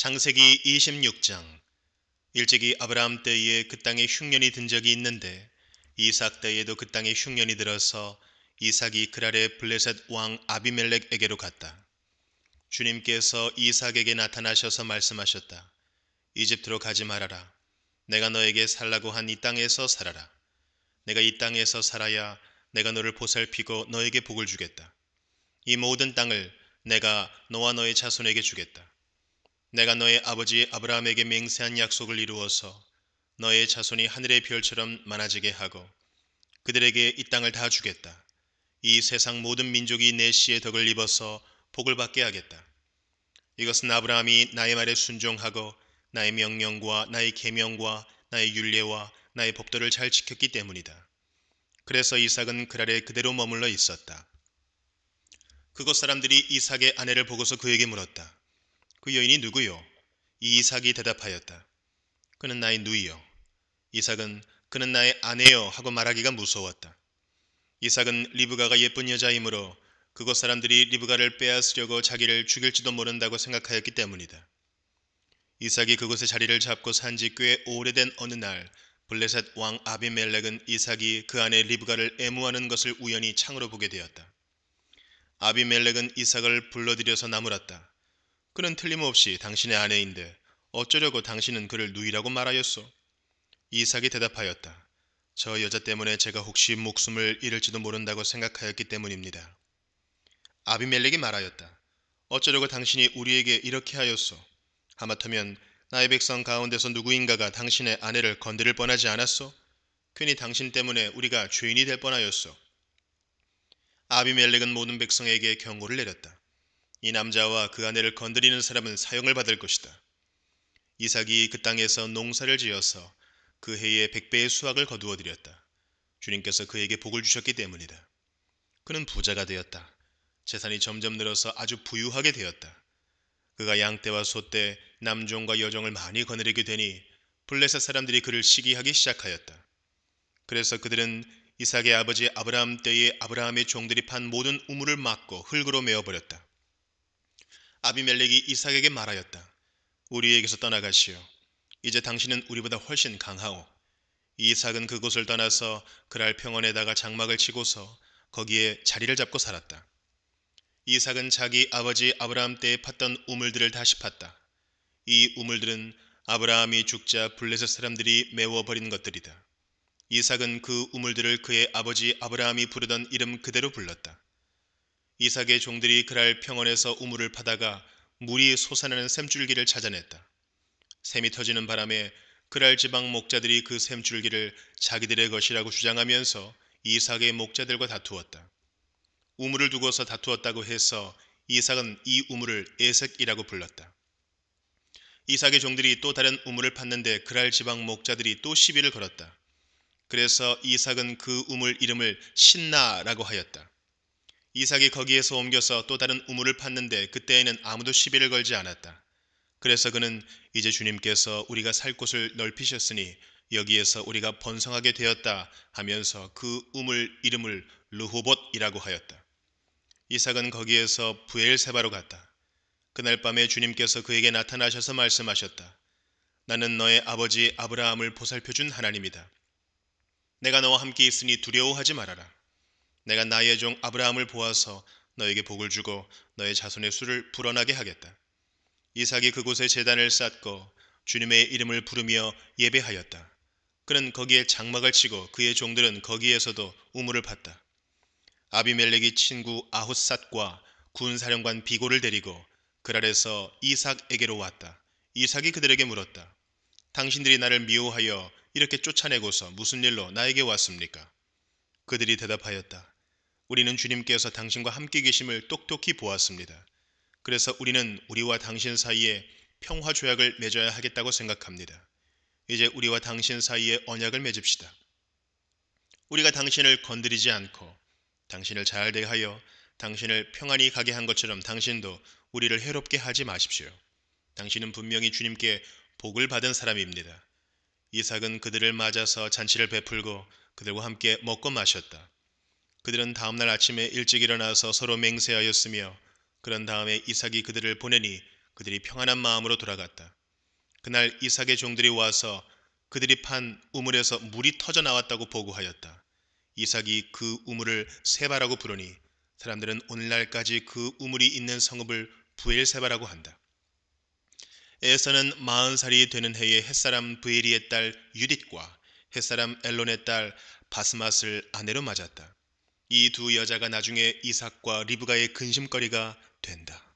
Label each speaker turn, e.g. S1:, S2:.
S1: 창세기 26장 일찍이 아브라함 때에 그 땅에 흉년이 든 적이 있는데 이삭 때에도 그 땅에 흉년이 들어서 이삭이 그랄의 블레셋 왕 아비멜렉에게로 갔다. 주님께서 이삭에게 나타나셔서 말씀하셨다. 이집트로 가지 말아라. 내가 너에게 살라고 한 이 땅에서 살아라. 내가 이 땅에서 살아야 내가 너를 보살피고 너에게 복을 주겠다. 이 모든 땅을 내가 너와 너의 자손에게 주겠다. 내가 너의 아버지 아브라함에게 맹세한 약속을 이루어서 너의 자손이 하늘의 별처럼 많아지게 하고 그들에게 이 땅을 다 주겠다. 이 세상 모든 민족이 내 씨의 덕을 입어서 복을 받게 하겠다. 이것은 아브라함이 나의 말에 순종하고 나의 명령과 나의 계명과 나의 윤례와 나의 법도를 잘 지켰기 때문이다. 그래서 이삭은 그랄에 그대로 머물러 있었다. 그곳 사람들이 이삭의 아내를 보고서 그에게 물었다. 그 여인이 누구요? 이삭이 이 대답하였다. 그는 나의 누이요. 이삭은 그는 나의 아내요 하고 말하기가 무서웠다. 이삭은 리브가가 예쁜 여자이므로 그곳 사람들이 리브가를 빼앗으려고 자기를 죽일지도 모른다고 생각하였기 때문이다. 이삭이 그곳에 자리를 잡고 산 지 꽤 오래된 어느 날 블레셋 왕 아비멜렉은 이삭이 그 안에 리브가를 애무하는 것을 우연히 창으로 보게 되었다. 아비멜렉은 이삭을 불러들여서 나무랐다. 그는 틀림없이 당신의 아내인데 어쩌려고 당신은 그를 누이라고 말하였소? 이삭이 대답하였다. 저 여자 때문에 제가 혹시 목숨을 잃을지도 모른다고 생각하였기 때문입니다. 아비멜렉이 말하였다. 어쩌려고 당신이 우리에게 이렇게 하였소? 하마터면 나의 백성 가운데서 누구인가가 당신의 아내를 건드릴 뻔하지 않았소? 괜히 당신 때문에 우리가 죄인이 될 뻔하였소. 아비멜렉은 모든 백성에게 경고를 내렸다. 이 남자와 그 아내를 건드리는 사람은 사형을 받을 것이다. 이삭이 그 땅에서 농사를 지어서 그 해에 백배의 수확을 거두어 드렸다. 주님께서 그에게 복을 주셨기 때문이다. 그는 부자가 되었다. 재산이 점점 늘어서 아주 부유하게 되었다. 그가 양떼와 소떼, 남종과 여종을 많이 거느리게 되니 블레셋 사람들이 그를 시기하기 시작하였다. 그래서 그들은 이삭의 아버지 아브라함 때의 아브라함의 종들이 판 모든 우물을 막고 흙으로 메어버렸다. 아비멜렉이 이삭에게 말하였다. 우리에게서 떠나가시오. 이제 당신은 우리보다 훨씬 강하오. 이삭은 그곳을 떠나서 그랄 평원에다가 장막을 치고서 거기에 자리를 잡고 살았다. 이삭은 자기 아버지 아브라함 때에 팠던 우물들을 다시 팠다. 이 우물들은 아브라함이 죽자 블레셋 사람들이 메워버린 것들이다. 이삭은 그 우물들을 그의 아버지 아브라함이 부르던 이름 그대로 불렀다. 이삭의 종들이 그랄 평원에서 우물을 파다가 물이 솟아나는 샘줄기를 찾아냈다. 샘이 터지는 바람에 그랄 지방 목자들이 그 샘줄기를 자기들의 것이라고 주장하면서 이삭의 목자들과 다투었다. 우물을 두고서 다투었다고 해서 이삭은 이 우물을 에색이라고 불렀다. 이삭의 종들이 또 다른 우물을 팠는데 그랄 지방 목자들이 또 시비를 걸었다. 그래서 이삭은 그 우물 이름을 신나라고 하였다. 이삭이 거기에서 옮겨서 또 다른 우물을 팠는데 그때에는 아무도 시비를 걸지 않았다. 그래서 그는 이제 주님께서 우리가 살 곳을 넓히셨으니 여기에서 우리가 번성하게 되었다 하면서 그 우물 이름을 르호봇이라고 하였다. 이삭은 거기에서 부엘세바로 갔다. 그날 밤에 주님께서 그에게 나타나셔서 말씀하셨다. 나는 너의 아버지 아브라함을 보살펴준 하나님이다. 내가 너와 함께 있으니 두려워하지 말아라. 내가 나의 종 아브라함을 보아서 너에게 복을 주고 너의 자손의 수를 불어나게 하겠다. 이삭이 그곳에 재단을 쌓고 주님의 이름을 부르며 예배하였다. 그는 거기에 장막을 치고 그의 종들은 거기에서도 우물을 팠다. 아비멜렉이 친구 아훗삿과 군사령관 비고를 데리고 그랄에서 이삭에게로 왔다. 이삭이 그들에게 물었다. 당신들이 나를 미워하여 이렇게 쫓아내고서 무슨 일로 나에게 왔습니까? 그들이 대답하였다. 우리는 주님께서 당신과 함께 계심을 똑똑히 보았습니다. 그래서 우리는 우리와 당신 사이에 평화 조약을 맺어야 하겠다고 생각합니다. 이제 우리와 당신 사이에 언약을 맺읍시다. 우리가 당신을 건드리지 않고 당신을 잘 대하여 당신을 평안히 가게 한 것처럼 당신도 우리를 해롭게 하지 마십시오. 당신은 분명히 주님께 복을 받은 사람입니다. 이삭은 그들을 맞아서 잔치를 베풀고 그들과 함께 먹고 마셨다. 그들은 다음날 아침에 일찍 일어나서 서로 맹세하였으며 그런 다음에 이삭이 그들을 보내니 그들이 평안한 마음으로 돌아갔다. 그날 이삭의 종들이 와서 그들이 판 우물에서 물이 터져 나왔다고 보고하였다. 이삭이 그 우물을 세바라고 부르니 사람들은 오늘날까지 그 우물이 있는 성읍을 부엘세바라고 한다. 에서는 마흔 살이 되는 해에 햇사람 부엘이의 딸 유딧과 햇사람 엘론의 딸 바스맛을 아내로 맞았다. 이 두 여자가 나중에 이삭과 리브가의 근심거리가 된다.